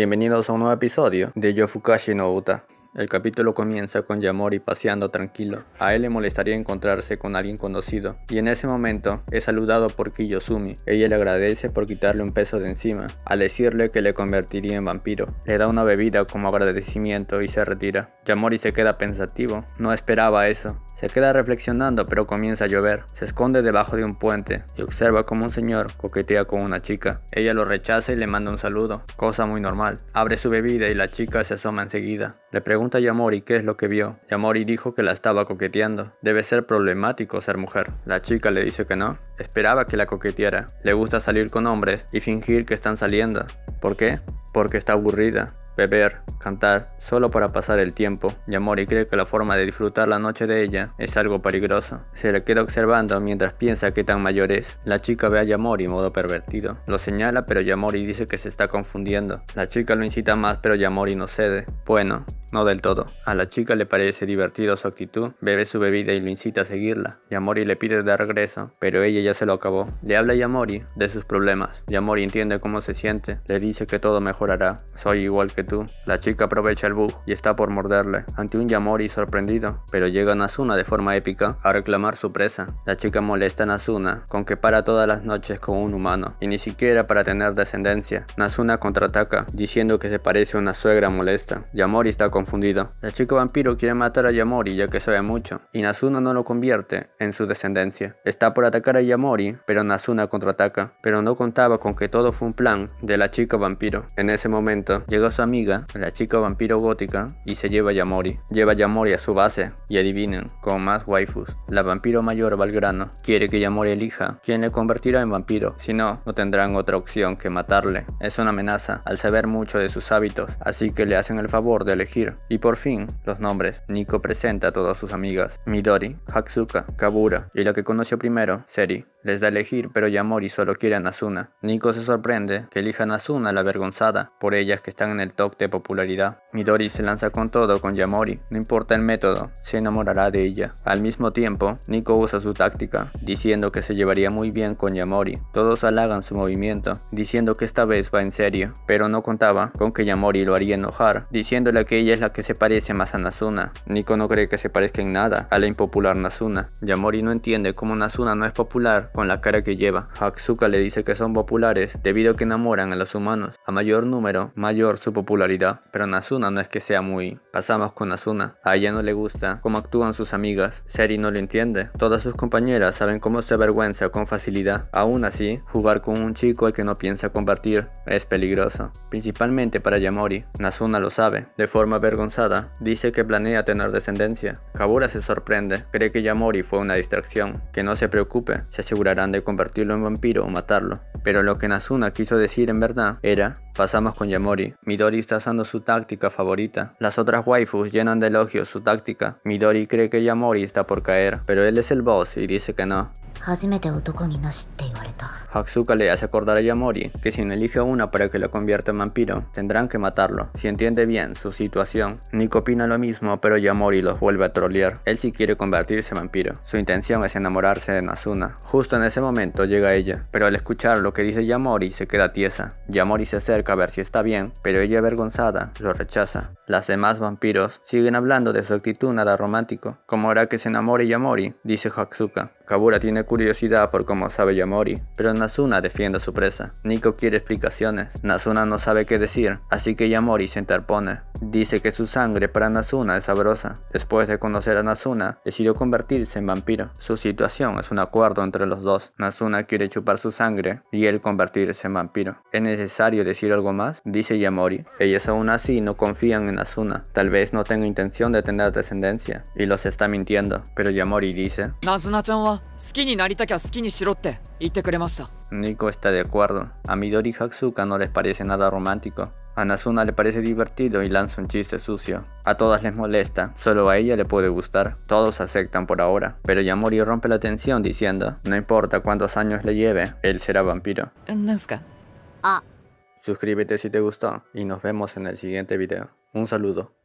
Bienvenidos a un nuevo episodio de Yofukashi no Uta. El capítulo comienza con Yamori paseando tranquilo. A él le molestaría encontrarse con alguien conocido, y en ese momento es saludado por Kiyosumi. Ella le agradece por quitarle un peso de encima, al decirle que le convertiría en vampiro. Le da una bebida como agradecimiento y se retira. Yamori se queda pensativo, no esperaba eso. Se queda reflexionando pero comienza a llover. Se esconde debajo de un puente y observa como un señor coquetea con una chica. Ella lo rechaza y le manda un saludo, cosa muy normal. Abre su bebida y la chica se asoma enseguida. Le pregunta pregunta a Yamori qué es lo que vio. Yamori dijo que la estaba coqueteando. Debe ser problemático ser mujer. La chica le dice que no. Esperaba que la coqueteara. Le gusta salir con hombres y fingir que están saliendo. ¿Por qué? Porque está aburrida beber, cantar, solo para pasar el tiempo. Yamori cree que la forma de disfrutar la noche de ella es algo peligroso. Se le queda observando mientras piensa que tan mayor es. La chica ve a Yamori en modo pervertido. Lo señala pero Yamori dice que se está confundiendo. La chica lo incita más pero Yamori no cede. Bueno, no del todo. A la chica le parece divertido su actitud, bebe su bebida y lo incita a seguirla. Yamori le pide de regreso, pero ella ya se lo acabó. Le habla a Yamori de sus problemas. Yamori entiende cómo se siente, le dice que todo mejorará. Soy igual que la chica aprovecha el bug y está por morderle. Ante un Yamori sorprendido, pero llega Nasuna de forma épica a reclamar su presa. La chica molesta a Nasuna con que para todas las noches con un humano y ni siquiera para tener descendencia. Nasuna contraataca diciendo que se parece a una suegra molesta. Yamori está confundido. La chica vampiro quiere matar a Yamori ya que sabe mucho y Nasuna no lo convierte en su descendencia. Está por atacar a Yamori, pero Nasuna contraataca, pero no contaba con que todo fue un plan de la chica vampiro. En ese momento llega su amiga, la chica vampiro gótica, y se lleva a Yamori. Lleva a Yamori a su base, y adivinen, con más waifus. La vampiro mayor Valgrano quiere que Yamori elija quien le convertirá en vampiro, si no, no tendrán otra opción que matarle. Es una amenaza, al saber mucho de sus hábitos, así que le hacen el favor de elegir. Y por fin, los nombres. Nico presenta a todas sus amigas, Midori, Hatsuka, Kabura, y la que conoció primero, Seri. Les da a elegir, pero Yamori solo quiere a Nasuna. Nico se sorprende que elija a Nasuna la avergonzada por ellas que están en el top de popularidad. Midori se lanza con todo con Yamori, no importa el método, se enamorará de ella. Al mismo tiempo, Nico usa su táctica, diciendo que se llevaría muy bien con Yamori. Todos halagan su movimiento, diciendo que esta vez va en serio, pero no contaba con que Yamori lo haría enojar, diciéndole que ella es la que se parece más a Nasuna. Nico no cree que se parezca en nada a la impopular Nasuna. Yamori no entiende cómo Nasuna no es popular con la cara que lleva. Hatsuka le dice que son populares debido a que enamoran a los humanos. A mayor número, mayor su popularidad. Pero Nasuna no es que sea muy... Pasamos con Nasuna. A ella no le gusta cómo actúan sus amigas. Seri no lo entiende. Todas sus compañeras saben cómo se avergüenza con facilidad. Aún así, jugar con un chico al que no piensa compartir es peligroso. Principalmente para Yamori. Nasuna lo sabe. De forma avergonzada, dice que planea tener descendencia. Kabura se sorprende. Cree que Yamori fue una distracción. Que no se preocupe. Se asegura asegurarán de convertirlo en vampiro o matarlo. Pero lo que Nasuna quiso decir en verdad era Pasamos con Yamori. Midori está usando su táctica favorita. Las otras waifus llenan de elogios su táctica. Midori cree que Yamori está por caer, pero él es el boss y dice que no. Hatsuka le hace acordar a Yamori que si no elige una para que lo convierta en vampiro, tendrán que matarlo. Si entiende bien su situación, Nico opina lo mismo, pero Yamori los vuelve a trolear. Él sí quiere convertirse en vampiro. Su intención es enamorarse de Nasuna. Justo en ese momento llega ella, pero al escuchar lo que dice Yamori se queda tiesa. Yamori se acerca a ver si está bien, pero ella avergonzada lo rechaza. Las demás vampiros siguen hablando de su actitud nada romántico, como hará que se enamore Yamori, dice Hatsuka, Kabura tiene curiosidad por cómo sabe Yamori, pero Nasuna defiende a su presa. Nico quiere explicaciones, Nasuna no sabe qué decir, así que Yamori se interpone. Dice que su sangre para Nasuna es sabrosa. Después de conocer a Nasuna, decidió convertirse en vampiro. Su situación es un acuerdo entre los dos. Nasuna quiere chupar su sangre y él convertirse en vampiro. Es necesario decir algo más, dice Yamori. Ellos aún así no confían en Asuna. Tal vez no tenga intención de tener descendencia. Y los está mintiendo. Pero Yamori dice... Nico está de acuerdo. A Midori y Hatsuka no les parece nada romántico. A Nasuna le parece divertido y lanza un chiste sucio. A todas les molesta, solo a ella le puede gustar. Todos aceptan por ahora. Pero Yamori rompe la tensión diciendo, no importa cuántos años le lleve, él será vampiro. Ah suscríbete si te gustó y nos vemos en el siguiente video. Un saludo.